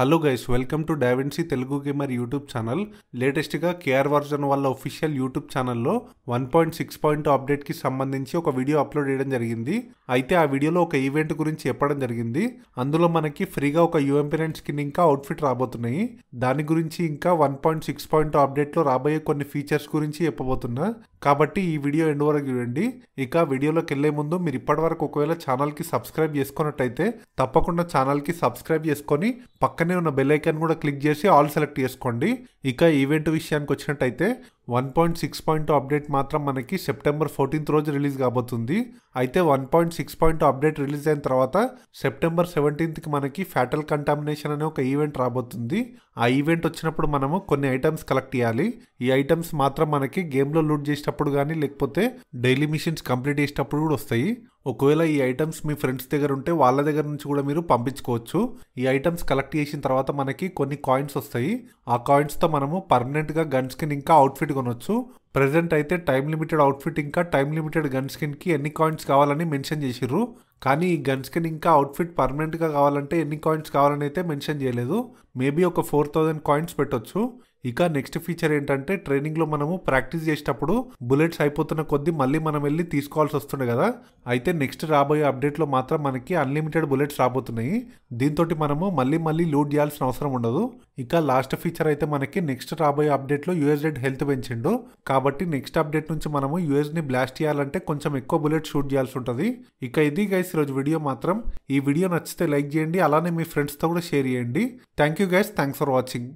hello guys welcome to Davinci Telugu gamer YouTube channel లేటెస్ట్గా KR version వాళ్ళ official YouTube ఛానల్లో one point six point అప్డేట్కి సంబంధించి ఒక వీడియో అప్లోడ్ చేయడం జరిగింది అయితే ఆ వీడియోలో ఒక ఈవెంట్ గురించి చెప్పడం జరిగింది అందులో మనకి ఫ్రీగా ఒక యూఎంపిరెంట్ స్కిన్ ఇంకా అవుట్ఫిట్ రాబోతున్నాయి దాని గురించి ఇంకా వన్ పాయింట్ సిక్స్ పాయింట్ అప్డేట్లో రాబోయే కొన్ని ఫీచర్స్ గురించి చెప్పబోతున్నా కాబట్టి ఈ వీడియో ఎండ్ వరకు చూడండి ఇక వీడియోలోకి వెళ్లే ముందు మీరు ఇప్పటివరకు ఒకవేళ ఛానల్కి సబ్స్క్రైబ్ చేసుకున్నట్టయితే తప్పకుండా ఛానల్కి సబ్స్క్రైబ్ చేసుకొని పక్కనే ఉన్న బెల్ ఐకాన్ కూడా క్లిక్ చేసి ఆల్ సెలెక్ట్ చేసుకోండి ఇక ఈవెంట్ విషయానికి వచ్చినట్టయితే one point six point update మాత్రం మనకి సెప్టెంబర్ ఫోర్టీన్త్ రోజు రిలీజ్ కాబోతుంది అయితే one point six point update release అయిన తర్వాత సెప్టెంబర్ సెవెంటీన్త్కి మనకి ఫ్యాటల్ కంటామినేషన్ అనే ఒక ఈవెంట్ రాబోతుంది ఆ ఈవెంట్ వచ్చినప్పుడు మనము కొన్ని ఐటమ్స్ కలెక్ట్ చేయాలి ఈ ఐటమ్స్ మాత్రం మనకి గేమ్లో లూట్ చేసేటప్పుడు కానీ లేకపోతే డైలీ మిషన్స్ కంప్లీట్ చేసేటప్పుడు కూడా వస్తాయి ఒకవేళ ఈ ఐటమ్స్ మీ ఫ్రెండ్స్ దగ్గర ఉంటే వాళ్ళ దగ్గర నుంచి కూడా మీరు పంపించుకోవచ్చు ఈ ఐటమ్స్ కలెక్ట్ చేసిన తర్వాత మనకి కొన్ని కాయిన్స్ వస్తాయి ఆ కాయిన్స్తో మనము పర్మనెంట్గా గన్ స్కిన్ ఇంకా అవుట్ఫిట్ కొనవచ్చు ప్రజెంట్ అయితే టైం లిమిటెడ్ అవుట్ఫిట్ ఇంకా టైం లిమిటెడ్ గన్ స్కిన్కి ఎన్ని కాయిన్స్ కావాలని మెన్షన్ చేసిర్రు కానీ ఈ గన్ స్కిన్ ఇంకా అవుట్ఫిట్ పర్మనెంట్గా కావాలంటే ఎన్ని కాయిన్స్ కావాలని అయితే మెన్షన్ చేయలేదు మేబీ ఒక ఫోర్ థౌజండ్ కాయిన్స్ పెట్టొచ్చు ఇక నెక్స్ట్ ఫీచర్ ఏంటంటే ట్రైనింగ్లో మనము ప్రాక్టీస్ చేసేటప్పుడు బుల్లెట్స్ అయిపోతున్న కొద్దీ మళ్ళీ మనం వెళ్ళి తీసుకోవాల్సి వస్తుండే కదా అయితే నెక్స్ట్ రాబోయే అప్డేట్లో మాత్రం మనకి అన్లిమిటెడ్ బుల్లెట్స్ రాబోతున్నాయి దీంతో మనము మళ్ళీ మళ్ళీ లూట్ చేయాల్సిన అవసరం ఉండదు ఇక లాస్ట్ ఫీచర్ అయితే మనకి నెక్స్ట్ రాబోయే అప్డేట్లో డెడ్ హెల్త్ పెంచిండు కాబట్టి నెక్స్ట్ అప్డేట్ నుంచి మనము యూఎస్ని బ్లాస్ట్ చేయాలంటే కొంచెం ఎక్కువ బుల్లెట్ షూట్ చేయాల్సి ఉంటుంది ఇక ఇది గైస్ ఈరోజు వీడియో మాత్రం ఈ వీడియో నచ్చితే లైక్ చేయండి అలానే మీ ఫ్రెండ్స్తో కూడా షేర్ చేయండి thank you guys thanks for watching